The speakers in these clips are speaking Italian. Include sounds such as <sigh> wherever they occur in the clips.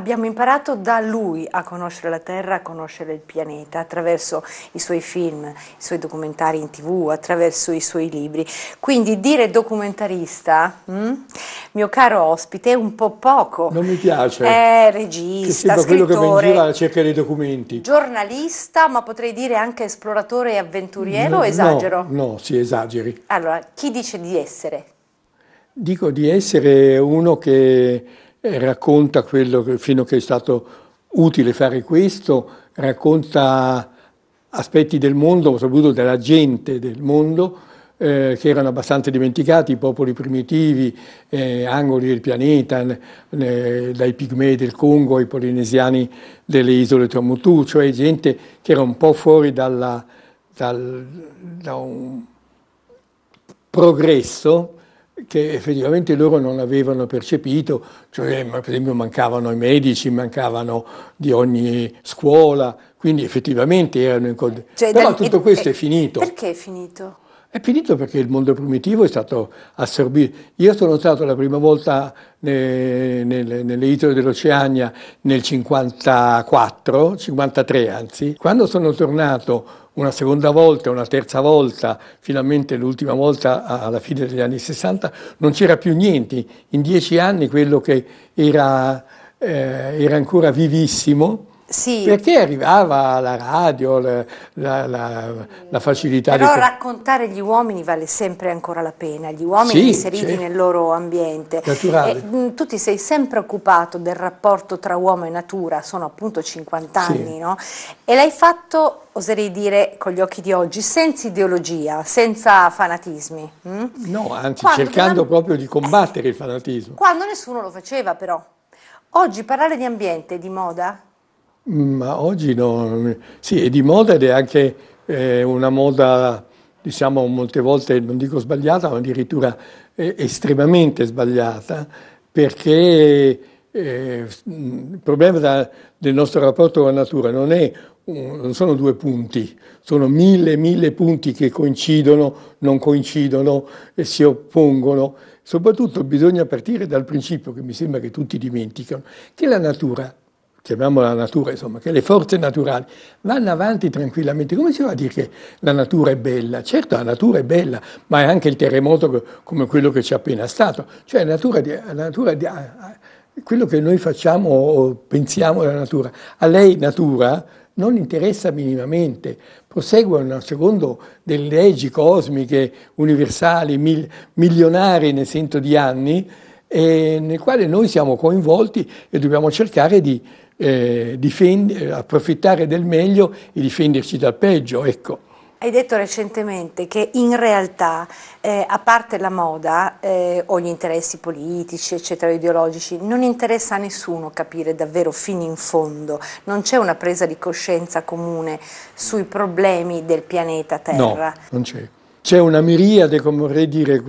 abbiamo imparato da lui a conoscere la Terra, a conoscere il pianeta, attraverso i suoi film, i suoi documentari in tv, attraverso i suoi libri. Quindi dire documentarista, mh, hm, mio caro ospite, è un po' poco. Non mi piace. È regista, che scrittore. quello che va in cerca dei documenti. Giornalista, ma potrei dire anche esploratore e avventuriero, no, esagero? No, no, si esageri. Allora, chi dice di essere? Dico di essere uno che eh, racconta quello che, fino a che è stato utile fare questo, racconta aspetti del mondo, soprattutto della gente del mondo, eh, che erano abbastanza dimenticati, i popoli primitivi, eh, angoli del pianeta, eh, dai pigmei del Congo ai polinesiani delle isole Tomutu, cioè gente che era un po' fuori dalla, dal, da un progresso che effettivamente loro non avevano percepito, cioè per esempio mancavano i medici, mancavano di ogni scuola, quindi effettivamente erano in condizione. Cioè, Però tutto questo è finito. Perché è finito? È finito perché il mondo primitivo è stato assorbito. Io sono stato la prima volta ne, nelle, nelle isole dell'Oceania nel 54, 53 anzi. Quando sono tornato una seconda volta, una terza volta, finalmente l'ultima volta alla fine degli anni 60, non c'era più niente. In dieci anni quello che era, eh, era ancora vivissimo sì. Perché arrivava la radio, la, la, la, la facilità Però di... Però raccontare gli uomini vale sempre ancora la pena, gli uomini sì, inseriti certo. nel loro ambiente. E, mm, tu ti sei sempre occupato del rapporto tra uomo e natura, sono appunto 50 anni, sì. no? E l'hai fatto, oserei dire, con gli occhi di oggi, senza ideologia, senza fanatismi. Hm? No, anzi, Quando cercando una... proprio di combattere il fanatismo. Quando nessuno lo faceva però. Oggi parlare di ambiente, di moda, ma oggi no, sì, è di moda ed è anche eh, una moda, diciamo, molte volte, non dico sbagliata, ma addirittura eh, estremamente sbagliata, perché eh, il problema da, del nostro rapporto con la natura non, è, non sono due punti, sono mille, mille punti che coincidono, non coincidono, e si oppongono. Soprattutto bisogna partire dal principio che mi sembra che tutti dimenticano, che la natura chiamiamola natura, insomma, che le forze naturali vanno avanti tranquillamente. Come si fa a dire che la natura è bella? Certo, la natura è bella, ma è anche il terremoto come quello che c'è appena stato. Cioè, la natura, la natura quello che noi facciamo o pensiamo della natura, a lei natura non interessa minimamente, prosegue secondo delle leggi cosmiche, universali, mil, milionarie nel senso di anni, nel quale noi siamo coinvolti e dobbiamo cercare di eh, difend- eh, approfittare del meglio e difenderci dal peggio. Ecco. Hai detto recentemente che in realtà, eh, a parte la moda eh, o gli interessi politici, eccetera, ideologici, non interessa a nessuno capire davvero fino in fondo, non c'è una presa di coscienza comune sui problemi del pianeta Terra. No, non c'è. C'è una miriade, come vorrei dire,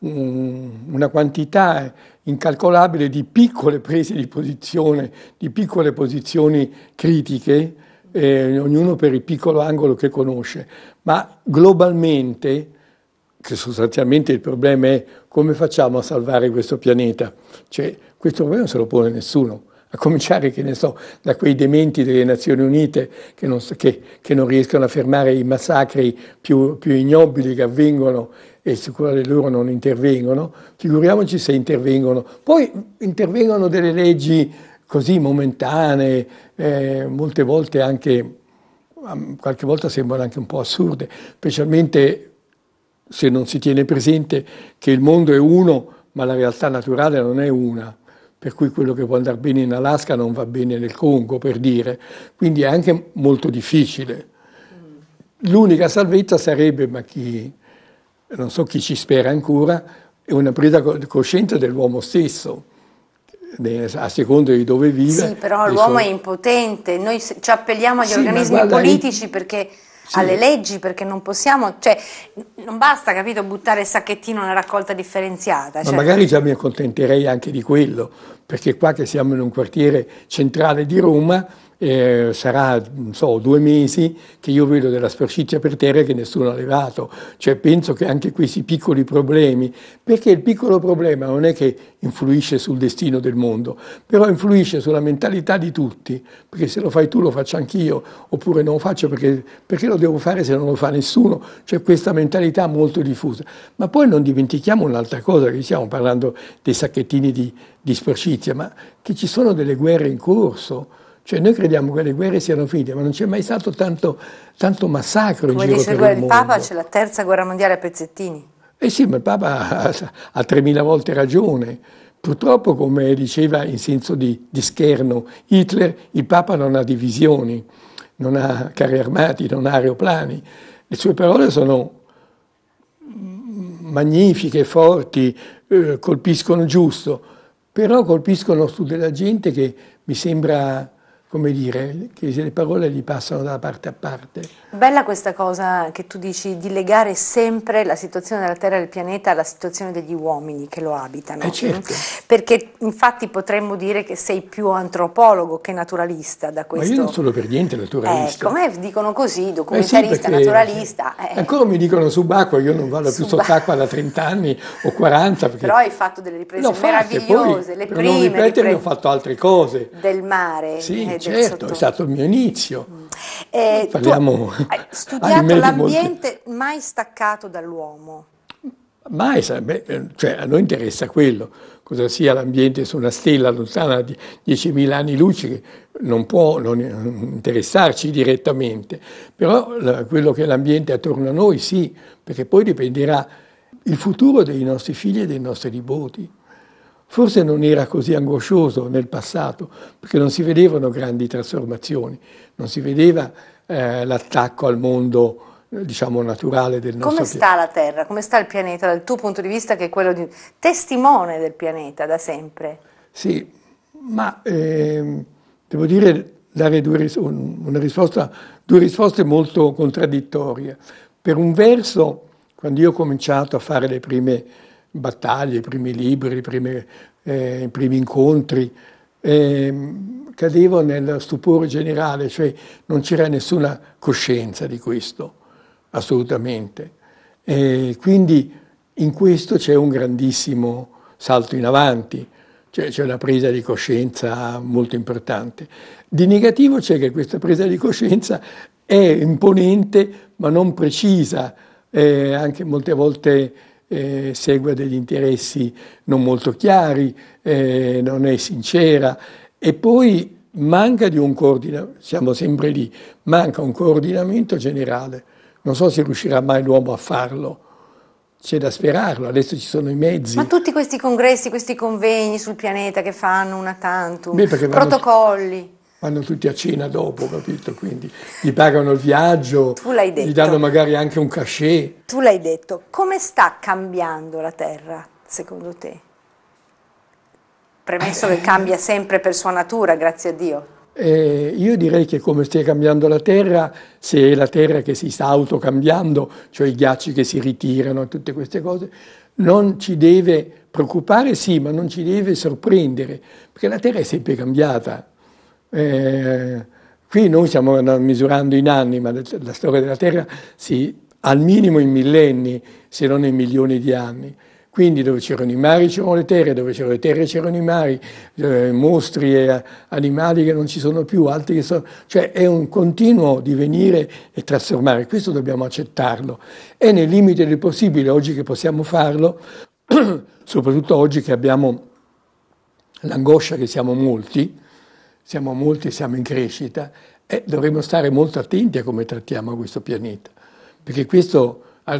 una quantità incalcolabile di piccole prese di posizione, di piccole posizioni critiche, eh, ognuno per il piccolo angolo che conosce, ma globalmente, che sostanzialmente il problema è come facciamo a salvare questo pianeta, cioè questo problema non se lo pone nessuno a cominciare, che ne so, da quei dementi delle Nazioni Unite che non, che, che non riescono a fermare i massacri più, più ignobili che avvengono e su quali loro non intervengono, figuriamoci se intervengono. Poi intervengono delle leggi così momentanee, eh, molte volte anche, qualche volta sembrano anche un po' assurde, specialmente se non si tiene presente che il mondo è uno, ma la realtà naturale non è una per cui quello che può andare bene in Alaska non va bene nel Congo, per dire. Quindi è anche molto difficile. L'unica salvezza sarebbe, ma chi, non so chi ci spera ancora, è una presa di coscienza dell'uomo stesso a seconda di dove vive. Sì, però l'uomo suoi... è impotente, noi ci appelliamo agli sì, organismi guarda, politici perché sì. alle leggi perché non possiamo, cioè non basta, capito, buttare il sacchettino nella raccolta differenziata. Ma cioè. magari già mi accontenterei anche di quello, perché qua che siamo in un quartiere centrale di Roma eh, sarà, so, due mesi che io vedo della sporciccia per terra che nessuno ha levato. Cioè penso che anche questi piccoli problemi, perché il piccolo problema non è che influisce sul destino del mondo, però influisce sulla mentalità di tutti, perché se lo fai tu lo faccio anch'io, oppure non lo faccio perché, perché lo devo fare se non lo fa nessuno. Cioè questa mentalità molto diffusa. Ma poi non dimentichiamo un'altra cosa, che stiamo parlando dei sacchettini di, di sporcizia, ma che ci sono delle guerre in corso. Cioè noi crediamo che le guerre siano finite, ma non c'è mai stato tanto, tanto massacro Come in giro dice per il, il Papa c'è la terza guerra mondiale a pezzettini. Eh sì, ma il Papa ha, tremila volte ragione. Purtroppo, come diceva in senso di, di scherno Hitler, il Papa non ha divisioni, non ha carri armati, non ha aeroplani. Le sue parole sono magnifiche, forti, eh, colpiscono giusto, però colpiscono su della gente che mi sembra come dire, che le parole gli passano da parte a parte. Bella questa cosa che tu dici di legare sempre la situazione della Terra e del pianeta alla situazione degli uomini che lo abitano. Eh certo. Perché infatti potremmo dire che sei più antropologo che naturalista da questo. Ma io non sono per niente naturalista. Ecco, eh, me dicono così, documentarista, eh sì, naturalista. Eh. Ancora mi dicono subacqueo, io non vado più Suba... sott'acqua da 30 anni o 40. Però hai fatto delle riprese fatte, meravigliose, poi, le prime. Non non ripetere, ho fatto altre cose. Del mare. Sì, eh, Certo, sotto... Certo, certo. è stato il mio inizio. Mm. Eh, Parliamo... hai studiato l'ambiente molti... mai staccato dall'uomo? Mai, cioè, a noi interessa quello, cosa sia l'ambiente su una stella lontana di 10.000 anni luce, che non può non interessarci direttamente, però quello che è l'ambiente attorno a noi sì, perché poi dipenderà il futuro dei nostri figli e dei nostri nipoti. Forse non era così angoscioso nel passato, perché non si vedevano grandi trasformazioni, non si vedeva eh, l'attacco al mondo eh, diciamo naturale del nostro pianeta. Come pianeta. sta la Terra? Come sta il pianeta dal tuo punto di vista che è quello di testimone del pianeta da sempre? Sì, ma eh, devo dire dare due, due risposte molto contraddittorie. Per un verso, quando io ho cominciato a fare le prime battaglie, i primi libri, i primi, eh, primi incontri, eh, cadevo nel stupore generale, cioè non c'era nessuna coscienza di questo, assolutamente. E quindi in questo c'è un grandissimo salto in avanti, cioè c'è una presa di coscienza molto importante. Di negativo c'è che questa presa di coscienza è imponente ma non precisa, eh, anche molte volte eh, segue degli interessi non molto chiari, eh, non è sincera e poi manca di un coordinamento, siamo sempre lì, manca un coordinamento generale. Non so se riuscirà mai l'uomo a farlo. C'è da sperarlo, adesso ci sono i mezzi. Ma tutti questi congressi, questi convegni sul pianeta che fanno una tantum, Beh, protocolli vanno tutti a cena dopo, capito? Quindi gli pagano il viaggio, gli danno magari anche un cachet. Tu l'hai detto, come sta cambiando la Terra, secondo te? Premesso eh, che cambia sempre per sua natura, grazie a Dio. Eh, io direi che come stia cambiando la Terra, se è la Terra che si sta autocambiando, cioè i ghiacci che si ritirano, e tutte queste cose, non ci deve preoccupare, sì, ma non ci deve sorprendere, perché la Terra è sempre cambiata. Eh, qui noi stiamo misurando in anni, ma la storia della Terra si, al minimo in millenni, se non in milioni di anni. Quindi dove c'erano i mari c'erano le terre, dove c'erano le terre c'erano i mari, eh, mostri e eh, animali che non ci sono più, altri che sono... Cioè è un continuo divenire e trasformare, questo dobbiamo accettarlo. E nel limite del possibile, oggi che possiamo farlo, <clears throat> soprattutto oggi che abbiamo l'angoscia che siamo molti, siamo molti, siamo in crescita e dovremmo stare molto attenti a come trattiamo questo pianeta, perché questo a,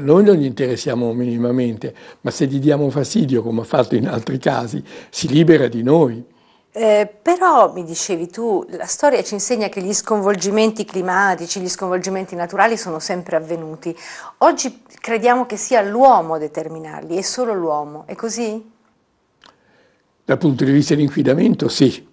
noi non gli interessiamo minimamente, ma se gli diamo fastidio, come ha fatto in altri casi, si libera di noi. Eh, però mi dicevi tu, la storia ci insegna che gli sconvolgimenti climatici, gli sconvolgimenti naturali sono sempre avvenuti. Oggi crediamo che sia l'uomo a determinarli, è solo l'uomo, è così? Dal punto di vista dell'inquinamento sì,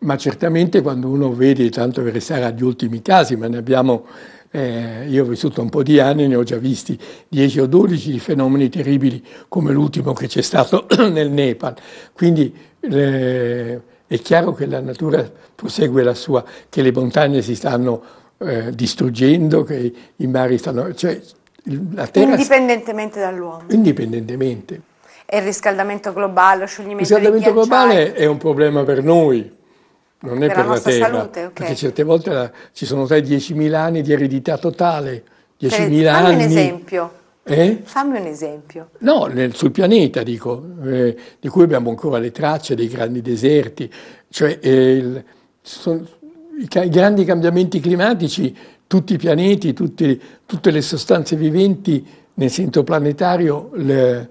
ma certamente quando uno vede, tanto per restare agli ultimi casi, ma ne abbiamo, eh, io ho vissuto un po' di anni, ne ho già visti 10 o 12 di fenomeni terribili come l'ultimo che c'è stato <clears throat> nel Nepal. Quindi eh, è chiaro che la natura prosegue la sua, che le montagne si stanno eh, distruggendo, che i mari stanno... Cioè, la terra indipendentemente dall'uomo. Indipendentemente. E il riscaldamento globale, lo scioglimento Il riscaldamento globale è un problema per noi, non è per, per la, terra, salute, okay. perché certe volte la, ci sono stati 10.000 anni di eredità totale, 10.000 anni... un esempio. Eh? Fammi un esempio. No, nel, sul pianeta dico, eh, di cui abbiamo ancora le tracce dei grandi deserti, cioè eh, il, sono, i, i, grandi cambiamenti climatici, tutti i pianeti, tutti, tutte le sostanze viventi nel senso planetario le,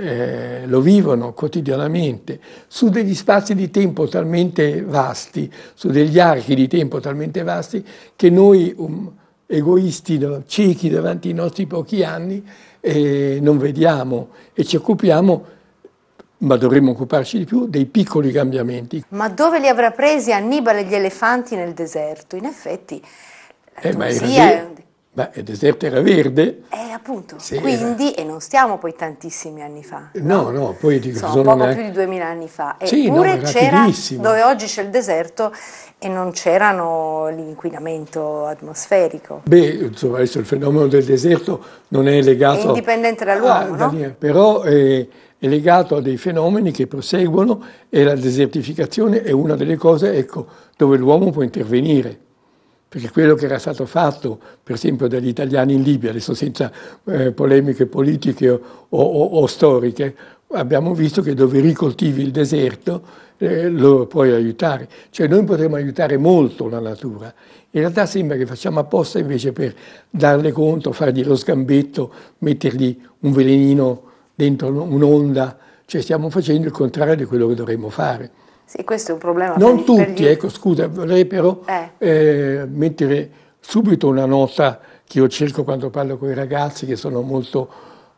eh, lo vivono quotidianamente, su degli spazi di tempo talmente vasti, su degli archi di tempo talmente vasti, che noi um, egoisti, ciechi davanti ai nostri pochi anni, eh, non vediamo e ci occupiamo ma dovremmo occuparci di più dei piccoli cambiamenti. Ma dove li avrà presi Annibale gli elefanti nel deserto? In effetti, la eh, ma era, è un Beh, il deserto era verde. Eh, appunto. Sì, eh. Quindi, era... e non stiamo poi tantissimi anni fa. No, no, no poi dico, sono, sono poco neanche... più di duemila anni fa. Eppure sì, no, c'era, dove oggi c'è il deserto, e non c'erano l'inquinamento atmosferico. Beh, insomma, adesso il fenomeno del deserto non è legato... È indipendente dall'uomo, ah, no? Però è, è legato a dei fenomeni che proseguono e la desertificazione è una delle cose, ecco, dove l'uomo può intervenire perché quello che era stato fatto, per esempio, dagli italiani in Libia, adesso senza eh, polemiche politiche o, o, o, storiche, abbiamo visto che dove ricoltivi il deserto eh, lo puoi aiutare. Cioè noi potremmo aiutare molto la natura. In realtà sembra che facciamo apposta invece per darle conto, fargli lo sgambetto, mettergli un velenino dentro un'onda, cioè stiamo facendo il contrario di quello che dovremmo fare. Sì, questo è un problema. Non tutti, gli... ecco, scusa, vorrei però eh. Eh, mettere subito una nota che io cerco quando parlo con i ragazzi che sono molto,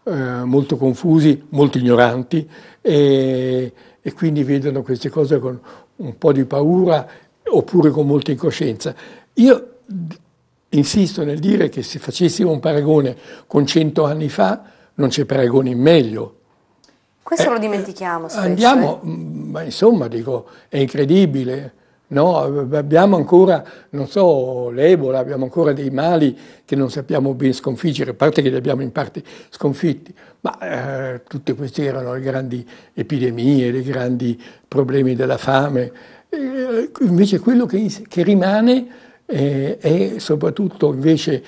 eh, molto confusi, molto ignoranti e, e quindi vedono queste cose con un po' di paura oppure con molta incoscienza. Io insisto nel dire che se facessimo un paragone con cento anni fa non c'è paragone in meglio questo eh, lo dimentichiamo spesso. Andiamo, eh. Mm, ma insomma, dico, è incredibile. No, abbiamo ancora, non so, l'Ebola, abbiamo ancora dei mali che non sappiamo ben sconfiggere, a parte che li abbiamo in parte sconfitti, ma eh, tutte queste erano le grandi epidemie, i grandi problemi della fame. Eh, invece quello che, che rimane eh, è soprattutto invece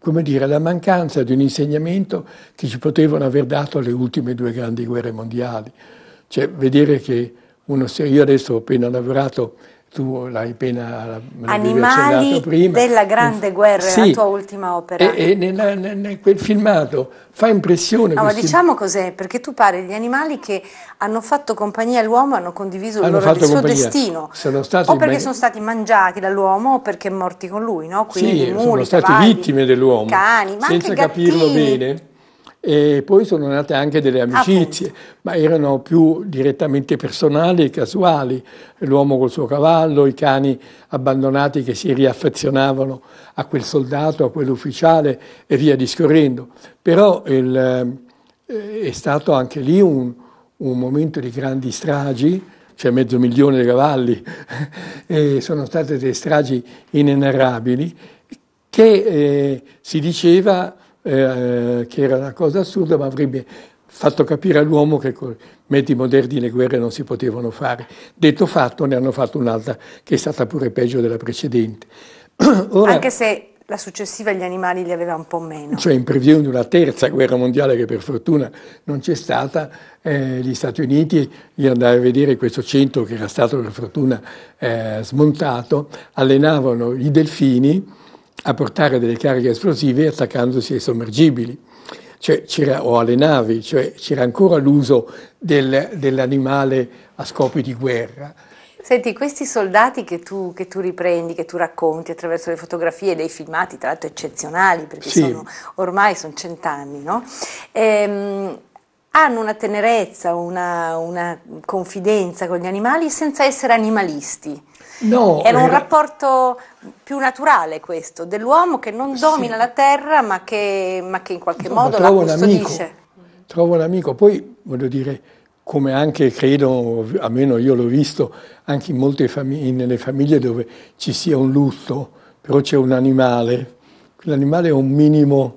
come dire, la mancanza di un insegnamento che ci potevano aver dato le ultime due grandi guerre mondiali. Cioè, vedere che uno, se io adesso ho appena lavorato tu l'hai appena Animali prima. della Grande Guerra, sì, la tua ultima opera. E, e nella, nel, quel filmato fa impressione. No, ma diciamo cos'è, perché tu parli di animali che hanno fatto compagnia all'uomo, hanno condiviso hanno loro, il, suo compagnia. destino. o perché man... sono stati mangiati dall'uomo o perché morti con lui, no? Quindi sì, muli, sono stati cavalli, vittime dell'uomo. Cani, ma senza capirlo bene. E poi sono nate anche delle amicizie, Appunto. ma erano più direttamente personali e casuali. L'uomo col suo cavallo, i cani abbandonati che si riaffezionavano a quel soldato, a quell'ufficiale e via discorrendo. Però il, eh, è stato anche lì un, un momento di grandi stragi, cioè mezzo milione di cavalli, <laughs> e sono state delle stragi inenarrabili, che eh, si diceva eh, eh, che era una cosa assurda, ma avrebbe fatto capire all'uomo che con metodi moderni le guerre non si potevano fare. Detto fatto, ne hanno fatto un'altra che è stata pure peggio della precedente. <clears throat> Ora, Anche se la successiva gli animali li aveva un po' meno. Cioè in previsione di una terza guerra mondiale che per fortuna non c'è stata, eh, gli Stati Uniti, io andavo a vedere questo centro che era stato per fortuna eh, smontato, allenavano i delfini a portare delle cariche esplosive attaccandosi ai sommergibili cioè, o alle navi, cioè c'era ancora l'uso del, dell'animale a scopi di guerra. Senti, questi soldati che tu, che tu, riprendi, che tu racconti attraverso le fotografie dei filmati, tra l'altro eccezionali, perché sì. sono, ormai sono cent'anni, no? Ehm, hanno una tenerezza, una, una confidenza con gli animali senza essere animalisti. No, era un era... rapporto più naturale questo, dell'uomo che non domina sì. la terra ma che, ma che in qualche no, modo la custodisce. Amico, trovo un amico, poi voglio dire, come anche credo, almeno io l'ho visto, anche in famig- nelle famiglie dove ci sia un lutto, però c'è un animale, l'animale è un minimo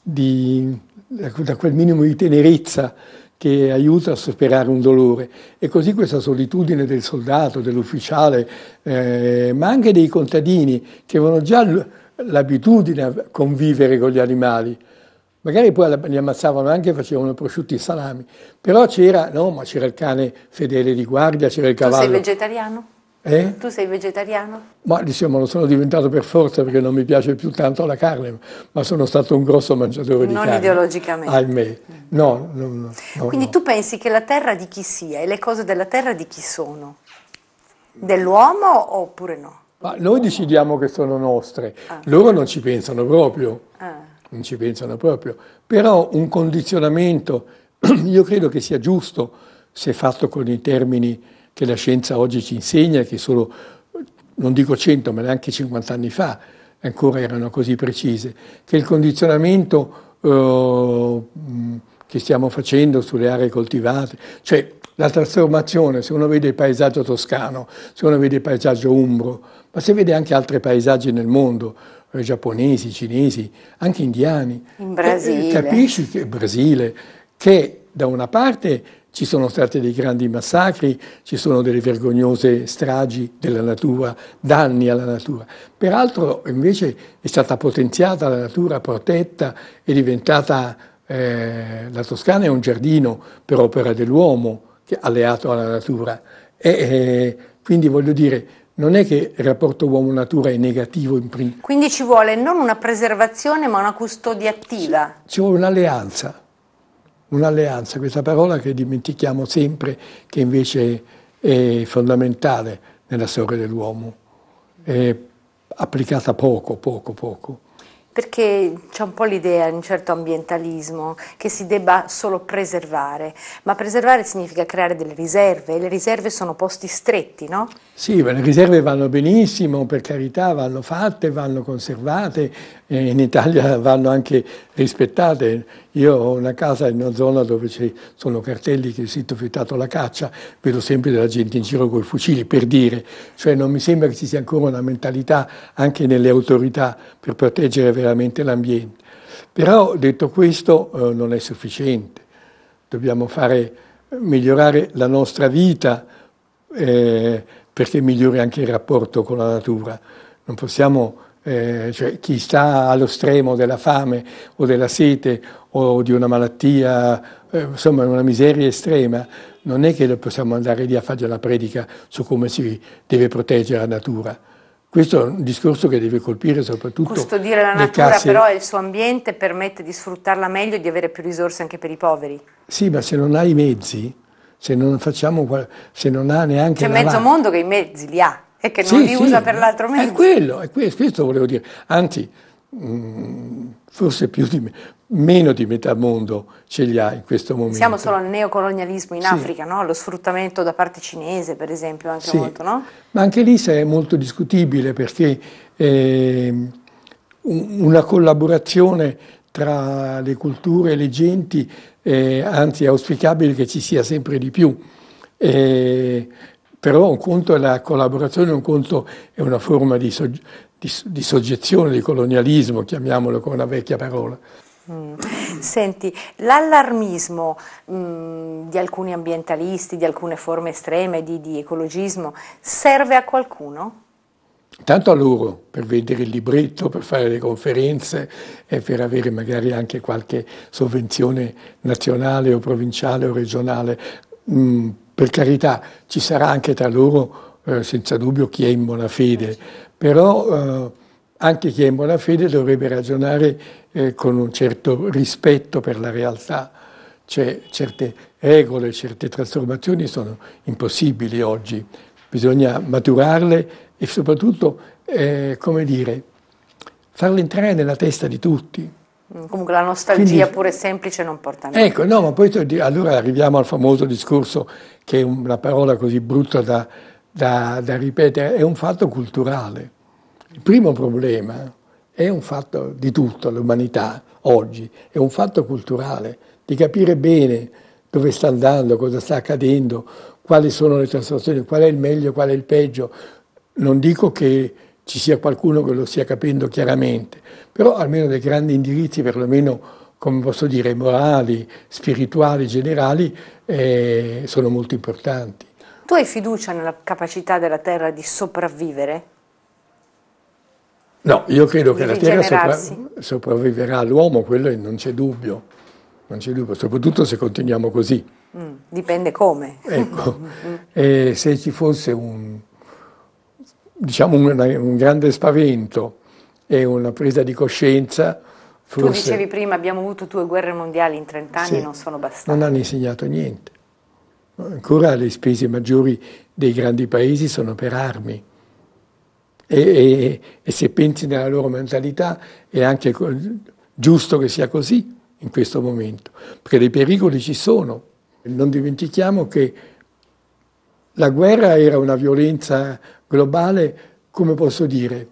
di da quel minimo di tenerezza che aiuta a superare un dolore. E così questa solitudine del soldato, dell'ufficiale, eh, ma anche dei contadini che avevano già l'abitudine a convivere con gli animali. Magari poi li ammazzavano anche e facevano prosciutti e salami. Però c'era, no, ma c'era il cane fedele di guardia, c'era il cavallo. Tu sei vegetariano? Eh? Tu sei vegetariano? Ma diciamo, lo sono diventato per forza perché non mi piace più tanto la carne, ma sono stato un grosso mangiatore non di carne. Non ideologicamente. Ahimè. No, no, no, no Quindi no. tu pensi che la terra di chi sia e le cose della terra di chi sono? Dell'uomo oppure no? Ma noi decidiamo che sono nostre, ah. loro non ci pensano proprio. Ah. Non ci pensano proprio. Però un condizionamento, <clears throat> io credo che sia giusto se fatto con i termini che la scienza oggi ci insegna, che solo, non dico 100, ma neanche 50 anni fa ancora erano così precise, che il condizionamento eh, che stiamo facendo sulle aree coltivate, cioè la trasformazione, se uno vede il paesaggio toscano, se uno vede il paesaggio umbro, ma se vede anche altri paesaggi nel mondo, eh, giapponesi, cinesi, anche indiani, In Brasile. Eh, eh capisci che Brasile, che da una parte ci sono stati dei grandi massacri, ci sono delle vergognose stragi della natura, danni alla natura. Peraltro invece è stata potenziata la natura, protetta, è diventata, eh, la Toscana è un giardino per opera dell'uomo alleato alla natura. E, eh, quindi voglio dire, non è che il rapporto uomo-natura è negativo in prima. Quindi ci vuole non una preservazione ma una custodia attiva. Ci, ci vuole un'alleanza un'alleanza, questa parola che dimentichiamo sempre, che invece è fondamentale nella storia dell'uomo, è applicata poco, poco, poco. Perché c'è un po' l'idea in un certo ambientalismo che si debba solo preservare, ma preservare significa creare delle riserve, le riserve sono posti stretti, no? Sì, le riserve vanno benissimo, per carità, vanno fatte, vanno conservate, in Italia <laughs> vanno anche rispettate. Io ho una casa in una zona dove ci sono cartelli che si è vietato la caccia, vedo sempre della gente in giro con i fucili per dire, cioè non mi sembra che ci sia ancora una mentalità anche nelle autorità per proteggere veramente l'ambiente. Però detto questo eh, non è sufficiente, dobbiamo fare, migliorare la nostra vita eh, perché migliori anche il rapporto con la natura. Non possiamo eh, cioè chi sta allo stremo della fame o della sete o di una malattia, eh, insomma una miseria estrema, non è che possiamo andare lì a fare la predica su come si deve proteggere la natura. Questo è un discorso che deve colpire soprattutto. Custodire la natura, case... però, e il suo ambiente permette di sfruttarla meglio e di avere più risorse anche per i poveri. Sì, ma se non ha i mezzi, se non facciamo. se non ha neanche. C'è mezzo mondo che i mezzi li ha. E che non sì, li sì, usa per l'altro mezzo. È quello, è questo, questo volevo dire. Anzi, mh, mm, forse più di me, meno di metà mondo ce li ha in questo momento. Siamo solo al neocolonialismo in sì. Africa, no? lo sfruttamento da parte cinese per esempio anche sì. molto, no? Ma anche lì è molto discutibile perché eh, una collaborazione tra le culture e le genti, eh, anzi è auspicabile che ci sia sempre di più. Eh, però un conto è la collaborazione, un conto è una forma di, so, di, di soggezione, di colonialismo, chiamiamolo con una vecchia parola. Mm. Senti, l'allarmismo mh, mm, di alcuni ambientalisti, di alcune forme estreme di, di, ecologismo, serve a qualcuno? Tanto a loro, per vedere il libretto, per fare le conferenze e per avere magari anche qualche sovvenzione nazionale o provinciale o regionale. Mh, mm, per carità, ci sarà anche tra loro eh, senza dubbio chi è in buona fede, però eh, anche chi è in buona fede dovrebbe ragionare eh, con un certo rispetto per la realtà. Cioè, certe regole, certe trasformazioni sono impossibili oggi, bisogna maturarle e soprattutto, eh, come dire, farle entrare nella testa di tutti. Mm. Comunque la nostalgia Quindi, pure semplice non porta a niente. Ecco, no, ma poi allora arriviamo al famoso discorso che è una parola così brutta da, da, da ripetere, è un fatto culturale. Il primo problema è un fatto di tutta l'umanità oggi, è un fatto culturale, di capire bene dove sta andando, cosa sta accadendo, quali sono le trasformazioni, qual è il meglio, qual è il peggio. Non dico che ci sia qualcuno che lo stia capendo chiaramente, però almeno dei grandi indirizzi, perlomeno come posso dire, morali, spirituali, generali, eh, sono molto importanti. Tu hai fiducia nella capacità della Terra di sopravvivere? No, io credo di che la Terra sopra- sopravviverà all'uomo, quello non c'è dubbio, non c'è dubbio, soprattutto se continuiamo così. Mm, dipende come. Ecco, <laughs> mm. mm. Eh, se ci fosse un, diciamo, un, un, grande spavento e una presa di coscienza. Forse, tu dicevi prima, abbiamo avuto due guerre mondiali in 30 anni, sì, non sono bastanti. Non hanno insegnato niente. Ancora le spese maggiori dei grandi paesi sono per armi. E, e, e se pensi nella loro mentalità è anche giusto che sia così in questo momento, perché dei pericoli ci sono. Non dimentichiamo che la guerra era una violenza globale, come posso dire,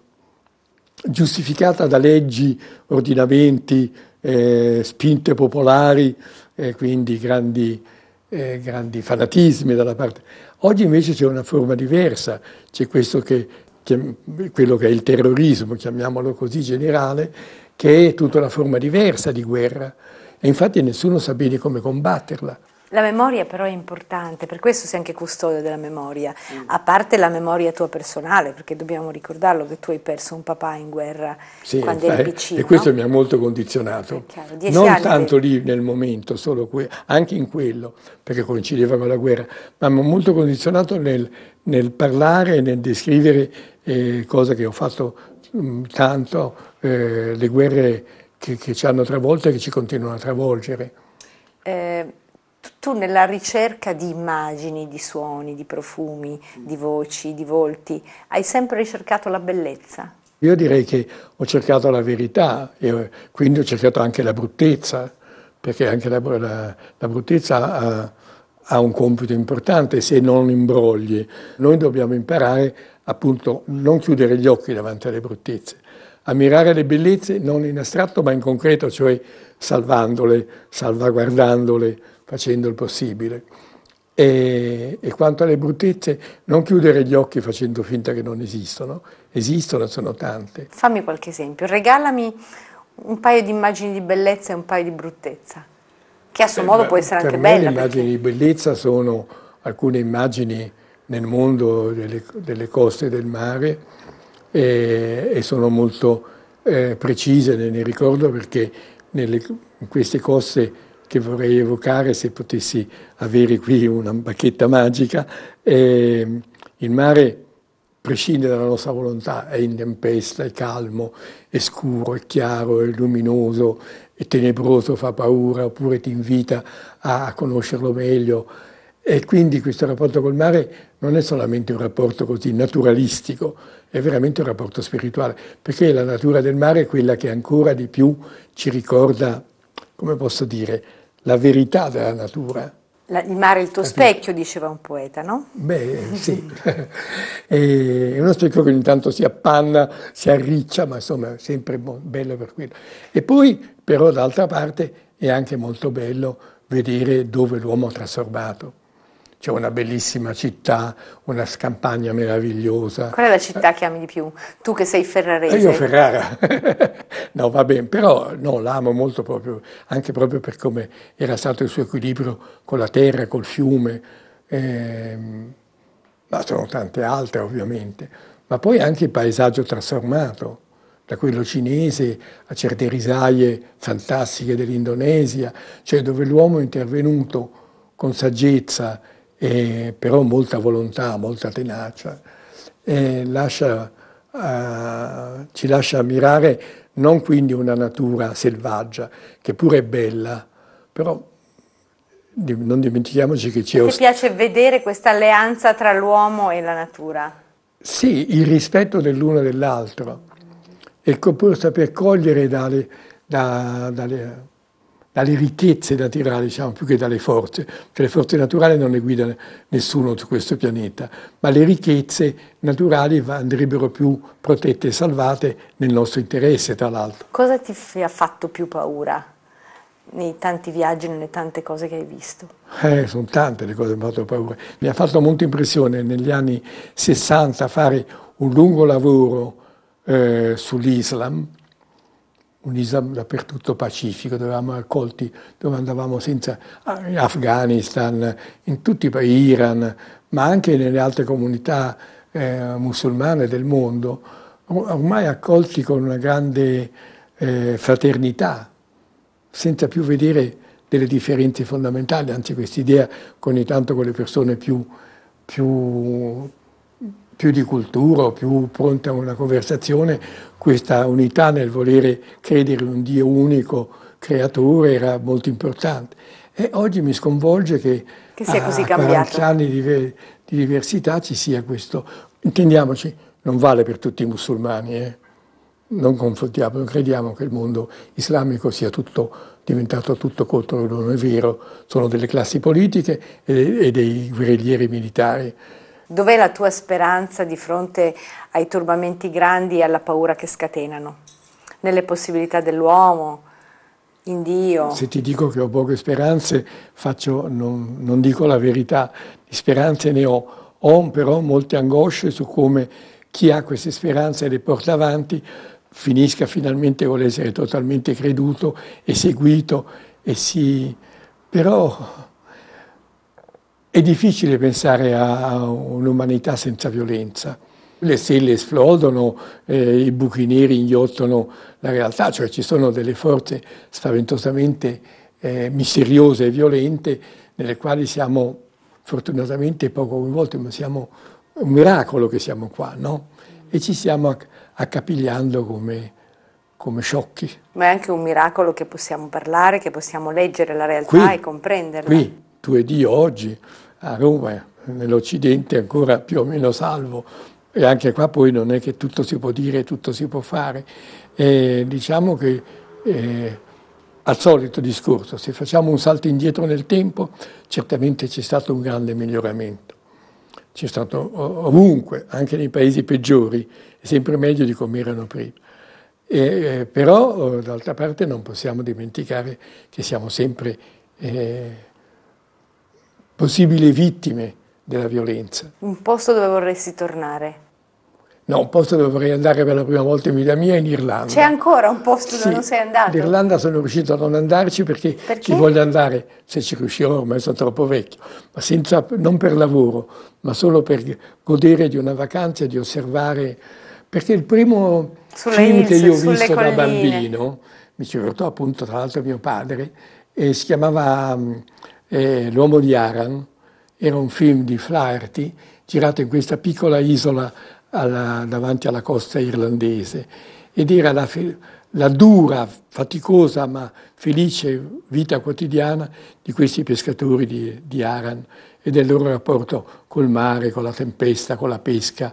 giustificata da leggi, ordinamenti, eh, spinte popolari, eh, quindi grandi, eh, grandi fanatismi dalla parte. Oggi invece c'è una forma diversa, c'è questo che, che, quello che è il terrorismo, chiamiamolo così generale, che è tutta una forma diversa di guerra e infatti nessuno sa bene come combatterla. La memoria però è importante, per questo sei anche custode della memoria, mm. a parte la memoria tua personale, perché dobbiamo ricordarlo che tu hai perso un papà in guerra sì, quando eh, eri piccino. E questo mi ha molto condizionato, chiaro, non tanto lì nel momento, que- anche in quello, perché coincideva con la guerra, ma mi ha molto condizionato nel, nel parlare e nel descrivere eh, cose che ho fatto mh, mm, tanto, eh, le guerre che, che, ci hanno travolto e che ci continuano a travolgere. Eh tu nella ricerca di immagini, di suoni, di profumi, di voci, di volti, hai sempre ricercato la bellezza? Io direi che ho cercato la verità e quindi ho cercato anche la bruttezza, perché anche la, la, la bruttezza ha, ha un compito importante se non imbrogli. Noi dobbiamo imparare appunto non chiudere gli occhi davanti alle bruttezze, ammirare le bellezze non in astratto ma in concreto, cioè salvandole, salvaguardandole, facendo il possibile. E, e, quanto alle bruttezze, non chiudere gli occhi facendo finta che non esistono, esistono, sono tante. Fammi qualche esempio, regalami un paio di immagini di bellezza e un paio di bruttezza, che a suo eh, modo può essere anche bella. Le immagini perché... di bellezza sono alcune immagini nel mondo delle, delle coste del mare e, e sono molto eh, precise, ne, ne ricordo perché nelle, in queste coste che vorrei evocare se potessi avere qui una bacchetta magica. Eh, il mare prescinde dalla nostra volontà, è in tempesta, è calmo, è scuro, è chiaro, è luminoso, è tenebroso, fa paura, oppure ti invita a conoscerlo meglio. E quindi questo rapporto col mare non è solamente un rapporto così naturalistico, è veramente un rapporto spirituale, perché la natura del mare è quella che ancora di più ci ricorda come posso dire, la verità della natura. La, il mare è il tuo Capito? specchio, diceva un poeta, no? Beh, sì. è <laughs> uno specchio che ogni tanto si appanna, si arriccia, ma insomma è sempre bello per quello. E poi, però, d'altra parte, è anche molto bello vedere dove l'uomo ha trasformato. C'è una bellissima città, una scampagna meravigliosa. Qual è la città che ami di più? Tu che sei ferrarese. Eh, io Ferrara. <laughs> no, va bene, però no, l'amo molto proprio, anche proprio per come era stato il suo equilibrio con la terra, col fiume, eh, ma sono tante altre ovviamente. Ma poi anche il paesaggio trasformato, da quello cinese a certe risaie fantastiche dell'Indonesia, cioè dove l'uomo è intervenuto con saggezza, eh, però molta volontà, molta tenacia, eh, lascia, eh, ci lascia ammirare non quindi una natura selvaggia, che pure è bella, però non dimentichiamoci che c'è... Ti piace vedere questa alleanza tra l'uomo e la natura? Sì, il rispetto dell'uno e dell'altro ecco, e saper cogliere dalle, da, dalle dalle ricchezze naturali, diciamo, più che dalle forze, perché le forze naturali non le guida nessuno su questo pianeta, ma le ricchezze naturali andrebbero più protette e salvate nel nostro interesse, tra l'altro. Cosa ti ha fatto più paura nei tanti viaggi, nelle tante cose che hai visto? Eh, sono tante le cose che mi hanno fatto paura. Mi ha fatto molta impressione negli anni 60 fare un lungo lavoro eh, sull'Islam, un Islam dappertutto pacifico, dove avevamo accolti, dove andavamo senza ah, in Afghanistan, in tutti i paesi, Iran, ma anche nelle altre comunità eh, musulmane del mondo, ormai accolti con una grande eh, fraternità, senza più vedere delle differenze fondamentali, anzi quest'idea che ogni tanto con le persone più, più più di cultura o più pronta a una conversazione, questa unità nel volere credere in un Dio unico, creatore, era molto importante. E oggi mi sconvolge che, che sia così a 40 anni di, di, diversità ci sia questo. Intendiamoci, non vale per tutti i musulmani, eh? non confrontiamo, non crediamo che il mondo islamico sia tutto diventato tutto contro loro, non è vero, sono delle classi politiche e, e dei guerriglieri militari. Dov'è la tua speranza di fronte ai turbamenti grandi e alla paura che scatenano? Nelle possibilità dell'uomo, in Dio. Se ti dico che ho poche speranze, faccio, non, non, dico la verità, di speranze ne ho. Ho però molte angosce su come chi ha queste speranze e le porta avanti finisca finalmente con l'essere totalmente creduto e seguito e si... però è difficile pensare a un'umanità senza violenza. Le stelle esplodono, eh, i buchi neri inghiottono la realtà, cioè ci sono delle forze spaventosamente eh, misteriose e violente nelle quali siamo fortunatamente poco coinvolti, ma siamo un miracolo che siamo qua, no? E ci stiamo accapigliando come, come sciocchi. Ma è anche un miracolo che possiamo parlare, che possiamo leggere la realtà qui, e comprenderla. Qui, tu e Dio oggi, a Roma, nell'Occidente, ancora più o meno salvo. E anche qua poi non è che tutto si può dire, tutto si può fare. E diciamo che eh, al solito discorso, se facciamo un salto indietro nel tempo, certamente c'è stato un grande miglioramento. C'è stato ovunque, anche nei paesi peggiori, sempre meglio di come erano prima. E, eh, però, d'altra parte, non possiamo dimenticare che siamo sempre eh, possibili vittime della violenza. Un posto dove vorresti tornare? No, un posto dove vorrei andare per la prima volta in vita mia è in Irlanda. C'è ancora un posto dove non sei andato? In Irlanda sono riuscito a non andarci perché, perché? ci voglio andare, se ci riuscirò ormai sono troppo vecchio, ma senza, non per lavoro, ma solo per godere di una vacanza e di osservare. Perché il primo Sulle film ilse, che io ho visto colline. da bambino, mi ci portò appunto tra l'altro mio padre, e si chiamava mm, eh, L'uomo di Aran, era un film di Flaherty girato in questa piccola isola alla, davanti alla costa irlandese ed era la, la dura, faticosa ma felice vita quotidiana di questi pescatori di, di, Aran e del loro rapporto col mare, con la tempesta, con la pesca.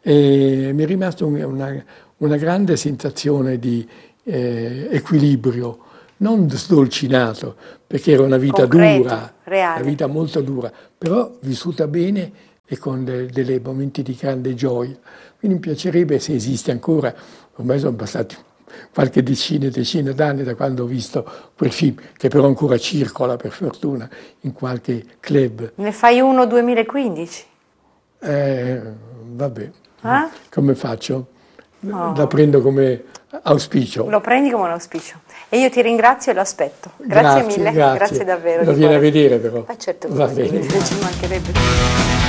E mi è rimasta una, una grande sensazione di eh, equilibrio non sdolcinato, perché era una vita Concreto, dura, reale. una vita molto dura, però vissuta bene e con dei momenti di grande gioia. Quindi mi piacerebbe, se esiste ancora, ormai sono passati qualche decina e decina d'anni da quando ho visto quel film, che però ancora circola per fortuna in qualche club. Ne fai uno 2015? Eh, vabbè, eh? come faccio? no. la prendo come auspicio. Lo prendi come un auspicio. E io ti ringrazio e lo aspetto. Grazie, grazie mille, grazie, grazie davvero. Lo vieni a vedere però. Ma eh, certo, Va bene. ci mancherebbe.